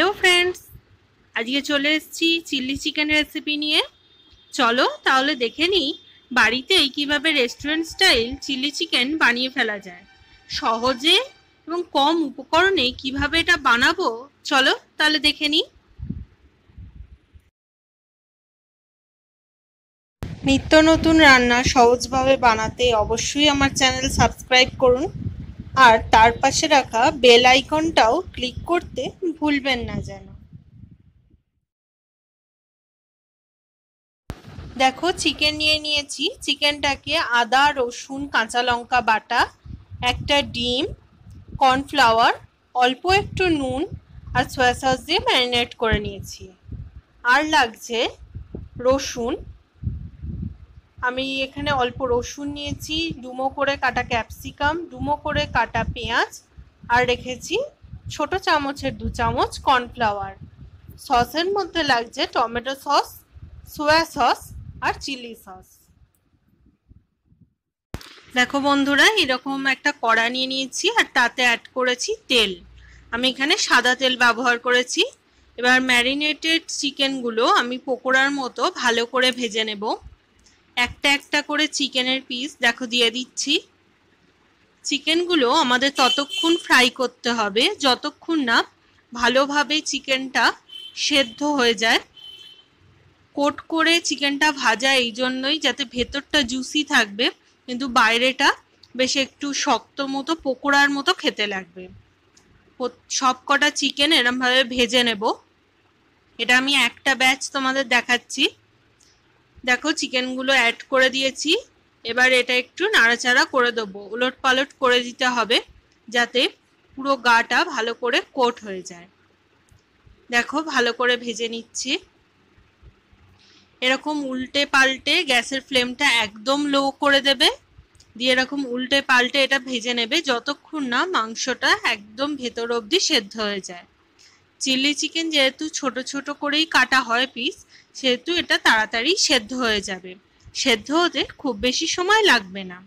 hello friends আজকে চলে এসেছি চিলি চিকেন রেসিপি নিয়ে চলো তাহলে দেখে নিই বাড়িতেই কীভাবে রেস্টুরেন্ট স্টাইল চিলি চিকেন বানিয়ে ফেলা যায় সহজে এবং কম উপকরণে কিভাবে এটা বানাবো চলো তাহলে দেখে নিই নিত্য নতুন রান্না সহজভাবে বানাতে অবশ্যই আমার চ্যানেল সাবস্ক্রাইব করুন আর তার পাশে রাখা বেল আইকনটাও ক্লিক করতে ভুলবেন না যেন দেখো চিকেন নিয়ে নিয়েছি চিকেনটাকে আদা রসুন কাঁচা লঙ্কা বাটা একটা ডিম কর্নফ্লাওয়ার অল্প একটু নুন আর সয়া সস দিয়ে ম্যারিনেট করে নিয়েছি আর লাগছে রসুন আমি এখানে অল্প রসুন নিয়েছি ডুমো করে কাটা ক্যাপসিকাম ডুমো করে কাটা পেঁয়াজ আর রেখেছি ছোট চামচের দু চামচ কর্নফ্লাওয়ার সসের মধ্যে লাগছে টমেটো সস সোয়া সস আর চিলি সস দেখো বন্ধুরা এরকম একটা কড়া নিয়ে নিয়েছি আর তাতে অ্যাড করেছি তেল আমি এখানে সাদা তেল ব্যবহার করেছি এবার ম্যারিনেটেড চিকেনগুলো আমি পকোড়ার মতো ভালো করে ভেজে নেবো একটা একটা করে চিকেনের পিস দেখো দিয়ে দিচ্ছি চিকেনগুলো আমাদের ততক্ষণ ফ্রাই করতে হবে যতক্ষণ না ভালোভাবে চিকেনটা সেদ্ধ হয়ে যায় কোট করে চিকেনটা ভাজা এই জন্যই যাতে ভেতরটা জুসি থাকবে কিন্তু বাইরেটা বেশ একটু শক্ত মতো পকোড়ার মতো খেতে লাগবে সব কটা চিকেন এরমভাবে ভেজে নেব এটা আমি একটা ব্যাচ তোমাদের দেখাচ্ছি দেখো চিকেনগুলো অ্যাড করে দিয়েছি এবার এটা একটু নাড়াচাড়া করে দেবো উলট পালট করে দিতে হবে যাতে পুরো গাটা ভালো করে কোট হয়ে যায় দেখো ভালো করে ভেজে নিচ্ছি এরকম উল্টে পাল্টে গ্যাসের ফ্লেমটা একদম লো করে দেবে দিয়ে এরকম উল্টে পাল্টে এটা ভেজে নেবে যতক্ষণ না মাংসটা একদম ভেতর অবধি সেদ্ধ হয়ে যায় চিলি চিকেন যেহেতু ছোট ছোট করেই কাটা হয় পিস সেহেতু এটা তাড়াতাড়ি সেদ্ধ হয়ে যাবে সেদ্ধ হতে খুব বেশি সময় লাগবে না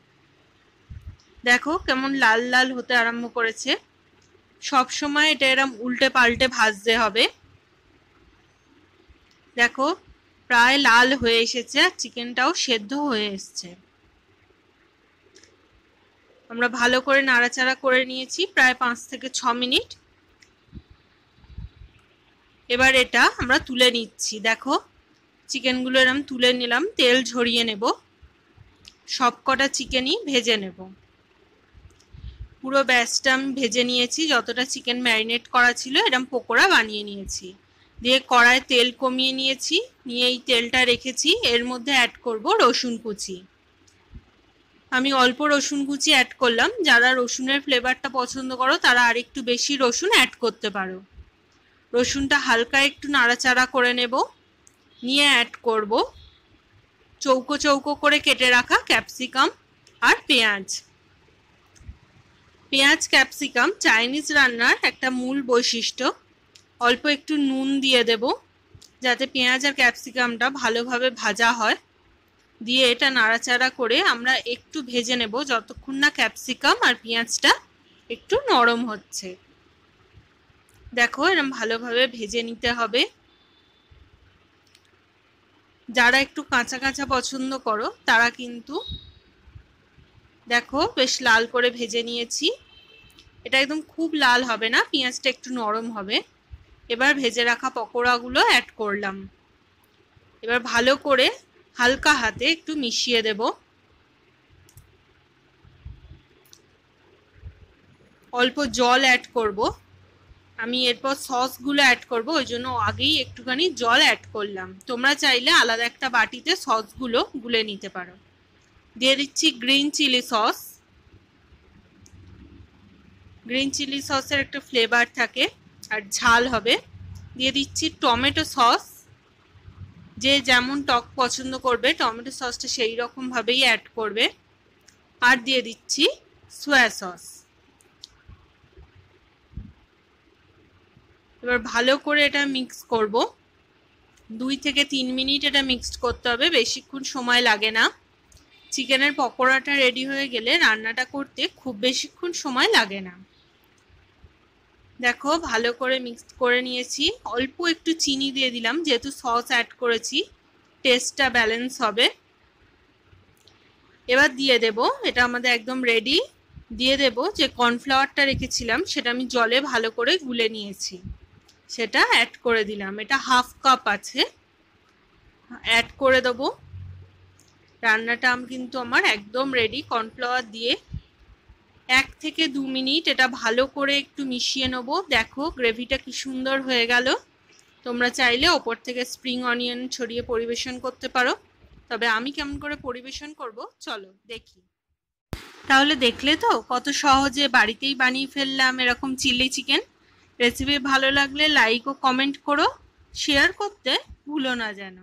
দেখো কেমন লাল লাল হতে আরম্ভ করেছে সব সময় এটা এরম উল্টে পাল্টে ভাজতে হবে দেখো প্রায় লাল হয়ে এসেছে আর চিকেনটাও সেদ্ধ হয়ে এসছে আমরা ভালো করে নাড়াচাড়া করে নিয়েছি প্রায় পাঁচ থেকে ছ মিনিট এবার এটা আমরা তুলে নিচ্ছি দেখো চিকেনগুলো এরম তুলে নিলাম তেল ঝরিয়ে নেব সব কটা চিকেনই ভেজে নেব পুরো ব্যাসটা আমি ভেজে নিয়েছি যতটা চিকেন ম্যারিনেট করা ছিল এরম পকোড়া বানিয়ে নিয়েছি দিয়ে কড়ায় তেল কমিয়ে নিয়েছি নিয়ে এই তেলটা রেখেছি এর মধ্যে অ্যাড করব রসুন কুচি আমি অল্প রসুন কুচি অ্যাড করলাম যারা রসুনের ফ্লেভারটা পছন্দ করো তারা আরেকটু বেশি রসুন অ্যাড করতে পারো রসুনটা হালকা একটু নাড়াচাড়া করে নেবো নিয়ে অ্যাড করব চৌকো চৌকো করে কেটে রাখা ক্যাপসিকাম আর পেঁয়াজ পেঁয়াজ ক্যাপসিকাম চাইনিজ রান্নার একটা মূল বৈশিষ্ট্য অল্প একটু নুন দিয়ে দেব যাতে পেঁয়াজ আর ক্যাপসিকামটা ভালোভাবে ভাজা হয় দিয়ে এটা নাড়াচাড়া করে আমরা একটু ভেজে নেব যতক্ষণ না ক্যাপসিকাম আর পেঁয়াজটা একটু নরম হচ্ছে দেখো এরম ভালোভাবে ভেজে নিতে হবে যারা একটু কাঁচা কাঁচা পছন্দ করো তারা কিন্তু দেখো বেশ লাল করে ভেজে নিয়েছি এটা একদম খুব লাল হবে না পেঁয়াজটা একটু নরম হবে এবার ভেজে রাখা পকোড়াগুলো অ্যাড করলাম এবার ভালো করে হালকা হাতে একটু মিশিয়ে দেব অল্প জল অ্যাড করবো আমি এরপর সসগুলো অ্যাড করব ওই জন্য আগেই একটুখানি জল অ্যাড করলাম তোমরা চাইলে আলাদা একটা বাটিতে সসগুলো গুলে নিতে পারো দিয়ে দিচ্ছি green chilli sauce green chilli সসের একটা ফ্লেভার থাকে আর ঝাল হবে দিয়ে দিচ্ছি টমেটো সস যে যেমন টক পছন্দ করবে টমেটো সসটা সেই রকমভাবেই অ্যাড করবে আর দিয়ে দিচ্ছি সোয়া সস এবার ভালো করে এটা মিক্স করব দুই থেকে তিন মিনিট এটা মিক্সড করতে হবে বেশিক্ষণ সময় লাগে না চিকেনের পকোড়াটা রেডি হয়ে গেলে রান্নাটা করতে খুব বেশিক্ষণ সময় লাগে না দেখো ভালো করে মিক্স করে নিয়েছি অল্প একটু চিনি দিয়ে দিলাম যেহেতু সস অ্যাড করেছি টেস্টটা ব্যালেন্স হবে এবার দিয়ে দেব এটা আমাদের একদম রেডি দিয়ে দেব যে কর্নফ্লাওয়ারটা রেখেছিলাম সেটা আমি জলে ভালো করে গুলে নিয়েছি সেটা অ্যাড করে দিলাম এটা হাফ কাপ আছে অ্যাড করে দেবো রান্নাটা আমি কিন্তু আমার একদম রেডি কর্নফ্লাওয়ার দিয়ে এক থেকে দু মিনিট এটা ভালো করে একটু মিশিয়ে নেব দেখো গ্রেভিটা কি সুন্দর হয়ে গেল তোমরা চাইলে ওপর থেকে স্প্রিং অনিয়ন ছড়িয়ে পরিবেশন করতে পারো তবে আমি কেমন করে পরিবেশন করব চলো দেখি তাহলে দেখলে তো কত সহজে বাড়িতেই বানিয়ে ফেললাম এরকম চিলি চিকেন রেসিপি ভালো লাগলে লাইক ও কমেন্ট করো শেয়ার করতে ভুলো না যেন